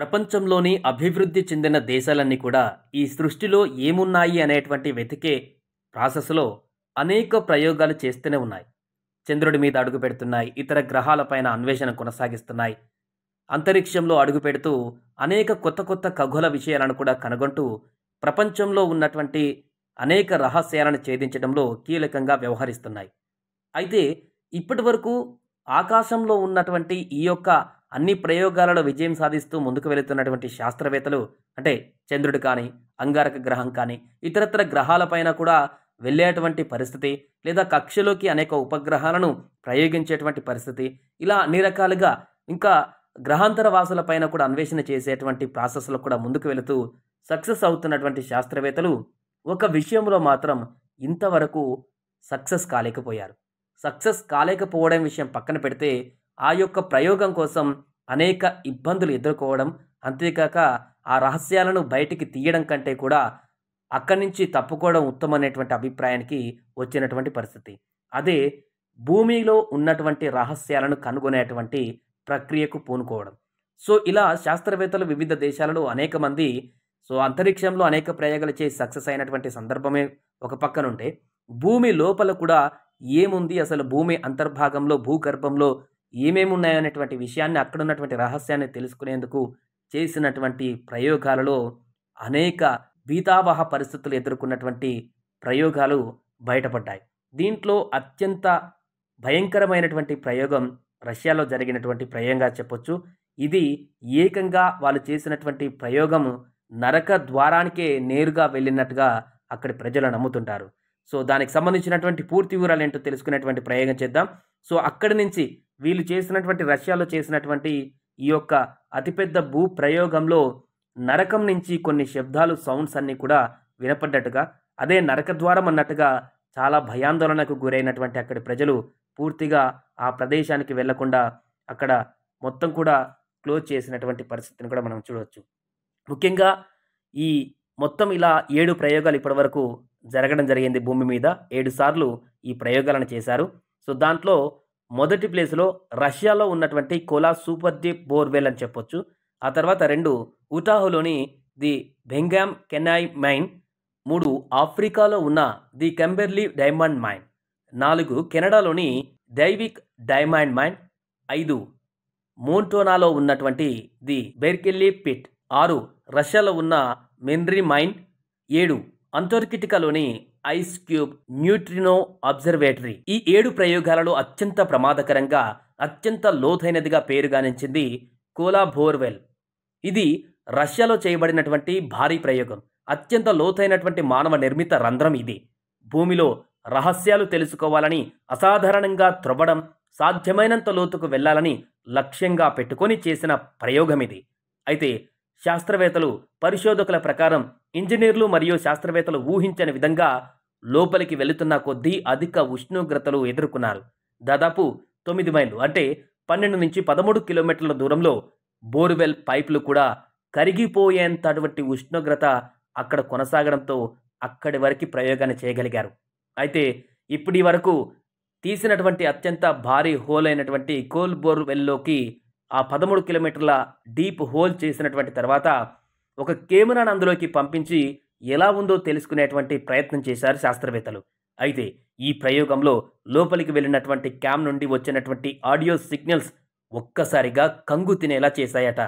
ప్రపంచంలోని అభివృద్ధి చెందిన దేశాలన్నీ కూడా ఈ సృష్టిలో ఏమున్నాయి అనేటువంటి వెతికే ప్రాసెస్లో అనేక ప్రయోగాలు చేస్తూనే ఉన్నాయి చంద్రుడి మీద అడుగు పెడుతున్నాయి ఇతర గ్రహాలపైన అన్వేషణ కొనసాగిస్తున్నాయి అంతరిక్షంలో అడుగు పెడుతూ అనేక కొత్త కొత్త ఖగోళ విషయాలను కూడా కనుగొంటూ ప్రపంచంలో ఉన్నటువంటి అనేక రహస్యాలను ఛేదించడంలో కీలకంగా వ్యవహరిస్తున్నాయి అయితే ఇప్పటి వరకు ఆకాశంలో ఉన్నటువంటి ఈ యొక్క అన్ని ప్రయోగాలలో విజయం సాధిస్తూ ముందుకు వెళుతున్నటువంటి శాస్త్రవేత్తలు అంటే చంద్రుడు కానీ అంగారక గ్రహం కానీ ఇతరత్ర గ్రహాలపైన కూడా వెళ్ళేటువంటి పరిస్థితి లేదా కక్షలోకి అనేక ఉపగ్రహాలను ప్రయోగించేటువంటి పరిస్థితి ఇలా అన్ని రకాలుగా ఇంకా గ్రహాంతర వాసులపైన కూడా అన్వేషణ చేసేటువంటి ప్రాసెస్లో కూడా ముందుకు వెళుతూ సక్సెస్ అవుతున్నటువంటి శాస్త్రవేత్తలు ఒక విషయంలో మాత్రం ఇంతవరకు సక్సెస్ కాలేకపోయారు సక్సెస్ కాలేకపోవడం విషయం పక్కన పెడితే ఆ యొక్క ప్రయోగం కోసం అనేక ఇబ్బందులు ఎదుర్కోవడం అంతేకాక ఆ రహస్యాలను బయటికి తీయడం కంటే కూడా అక్కడి నుంచి తప్పుకోవడం అనేటువంటి అభిప్రాయానికి వచ్చినటువంటి పరిస్థితి అదే భూమిలో ఉన్నటువంటి రహస్యాలను కనుగొనేటువంటి ప్రక్రియకు పూనుకోవడం సో ఇలా శాస్త్రవేత్తలు వివిధ దేశాలలో అనేక మంది సో అంతరిక్షంలో అనేక ప్రయోగాలు చేసి సక్సెస్ అయినటువంటి సందర్భమే ఒక పక్కనుంటే భూమి లోపల కూడా ఏముంది అసలు భూమి అంతర్భాగంలో భూగర్భంలో ఏమేమి ఉన్నాయనేటువంటి విషయాన్ని అక్కడ ఉన్నటువంటి రహస్యాన్ని తెలుసుకునేందుకు చేసినటువంటి ప్రయోగాలలో అనేక వీతావహ పరిస్థితులు ఎదుర్కొన్నటువంటి ప్రయోగాలు బయటపడ్డాయి దీంట్లో అత్యంత భయంకరమైనటువంటి ప్రయోగం రష్యాలో జరిగినటువంటి ప్రయోగంగా చెప్పొచ్చు ఇది ఏకంగా వాళ్ళు చేసినటువంటి ప్రయోగం నరక ద్వారానికే నేరుగా వెళ్ళినట్టుగా అక్కడి ప్రజలు నమ్ముతుంటారు సో దానికి సంబంధించినటువంటి పూర్తి వివరాలు ఏంటో తెలుసుకునేటువంటి ప్రయోగం చేద్దాం సో అక్కడి నుంచి వీళ్ళు చేసినటువంటి రష్యాలో చేసినటువంటి ఈ యొక్క అతిపెద్ద భూ ప్రయోగంలో నరకం నుంచి కొన్ని శబ్దాలు సౌండ్స్ అన్నీ కూడా వినపడ్డట్టుగా అదే నరక ద్వారం అన్నట్టుగా చాలా భయాందోళనకు గురైనటువంటి అక్కడి ప్రజలు పూర్తిగా ఆ ప్రదేశానికి వెళ్లకుండా అక్కడ మొత్తం కూడా క్లోజ్ చేసినటువంటి పరిస్థితిని కూడా మనం చూడవచ్చు ముఖ్యంగా ఈ మొత్తం ఇలా ఏడు ప్రయోగాలు ఇప్పటివరకు జరగడం జరిగింది భూమి మీద ఏడు సార్లు ఈ ప్రయోగాలను చేశారు సో దాంట్లో మొదటి ప్లేస్లో రష్యాలో ఉన్నటువంటి కోలా సూపర్ దీప్ బోర్వెల్ అని చెప్పొచ్చు ఆ తర్వాత రెండు ఉటాహులోని ది బెంగామ్ కెనాయ్ మైన్ మూడు ఆఫ్రికాలో ఉన్న ది కెంబెర్లీ డైమండ్ మైన్ నాలుగు కెనడాలోని దైవిక్ డైమండ్ మైన్ ఐదు మోంటోనాలో ఉన్నటువంటి ది బెర్కెల్లీ పిట్ ఆరు రష్యాలో ఉన్న మెన్రీ మైన్ ఏడు అంటార్కిటికాలోని ఐస్ క్యూబ్ న్యూట్రినో అబ్జర్వేటరీ ఈ ఏడు ప్రయోగాలలో అత్యంత ప్రమాదకరంగా అత్యంత లోతైనదిగా పేరుగానించింది కోలా బోర్వెల్ ఇది రష్యాలో చేయబడినటువంటి భారీ ప్రయోగం అత్యంత లోతైనటువంటి మానవ నిర్మిత రంధ్రం ఇది భూమిలో రహస్యాలు తెలుసుకోవాలని అసాధారణంగా త్రవ్వడం సాధ్యమైనంత లోతుకు వెళ్లాలని లక్ష్యంగా పెట్టుకొని చేసిన ప్రయోగం ఇది అయితే శాస్త్రవేత్తలు పరిశోధకుల ప్రకారం ఇంజనీర్లు మరియు శాస్త్రవేత్తలు ఊహించని విధంగా లోపలికి వెళుతున్న కొద్దీ అధిక ఉష్ణోగ్రతలు ఎదుర్కొన్నారు దాదాపు తొమ్మిది మైళ్ళు అంటే పన్నెండు నుంచి పదమూడు కిలోమీటర్ల దూరంలో బోర్వెల్ పైపులు కూడా కరిగిపోయేంతటువంటి ఉష్ణోగ్రత అక్కడ కొనసాగడంతో అక్కడి వరకు ప్రయోగాన్ని చేయగలిగారు అయితే ఇప్పటి వరకు తీసినటువంటి అత్యంత భారీ హోల్ అయినటువంటి కోల్ బోర్వెల్లోకి ఆ పదమూడు కిలోమీటర్ల డీప్ హోల్ చేసినటువంటి తర్వాత ఒక కెమెరాను అందులోకి పంపించి ఎలా ఉందో తెలుసుకునేటువంటి ప్రయత్నం చేశారు శాస్త్రవేత్తలు అయితే ఈ ప్రయోగంలో లోపలికి వెళ్ళినటువంటి క్యామ్ నుండి వచ్చినటువంటి ఆడియో సిగ్నల్స్ ఒక్కసారిగా కంగు తినేలా చేశాయట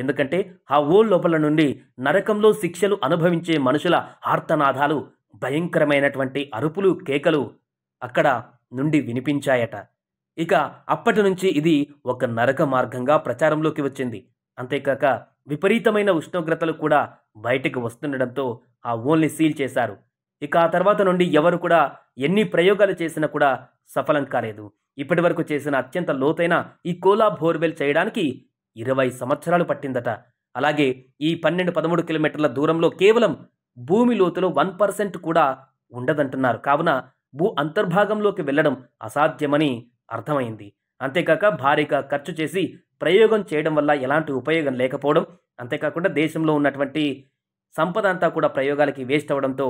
ఎందుకంటే ఆ ఓల్ లోపల నుండి నరకంలో శిక్షలు అనుభవించే మనుషుల ఆర్తనాదాలు భయంకరమైనటువంటి అరుపులు కేకలు అక్కడ నుండి వినిపించాయట ఇక అప్పటి నుంచి ఇది ఒక నరక మార్గంగా ప్రచారంలోకి వచ్చింది అంతేకాక విపరీతమైన ఉష్ణోగ్రతలు కూడా బయటకు వస్తుండడంతో ఆ ఓల్ని సీల్ చేశారు ఇక ఆ తర్వాత నుండి ఎవరు కూడా ఎన్ని ప్రయోగాలు చేసినా కూడా సఫలం కాలేదు ఇప్పటి వరకు చేసిన అత్యంత లోతైన ఈ కోలా బోర్వెల్ చేయడానికి ఇరవై సంవత్సరాలు పట్టిందట అలాగే ఈ పన్నెండు పదమూడు కిలోమీటర్ల దూరంలో కేవలం భూమి లోతులో వన్ పర్సెంట్ కూడా ఉండదంటున్నారు కావున భూ అంతర్భాగంలోకి వెళ్ళడం అసాధ్యమని అర్థమైంది అంతేకాక భారీగా ఖర్చు చేసి ప్రయోగం చేయడం వల్ల ఎలాంటి ఉపయోగం లేకపోవడం అంతేకాకుండా దేశంలో ఉన్నటువంటి సంపద అంతా కూడా ప్రయోగాలకి వేస్ట్ అవ్వడంతో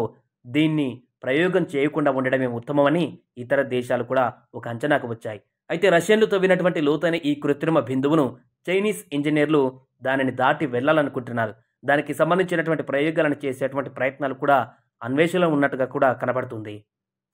దీన్ని ప్రయోగం చేయకుండా ఉండడమే ఉత్తమమని ఇతర దేశాలు కూడా ఒక అంచనాకు వచ్చాయి అయితే రష్యన్లు తవ్వినటువంటి లోతైన ఈ కృత్రిమ బిందువును చైనీస్ ఇంజనీర్లు దానిని దాటి వెళ్ళాలనుకుంటున్నారు దానికి సంబంధించినటువంటి ప్రయోగాలను చేసేటువంటి ప్రయత్నాలు కూడా అన్వేషణలో ఉన్నట్టుగా కూడా కనబడుతుంది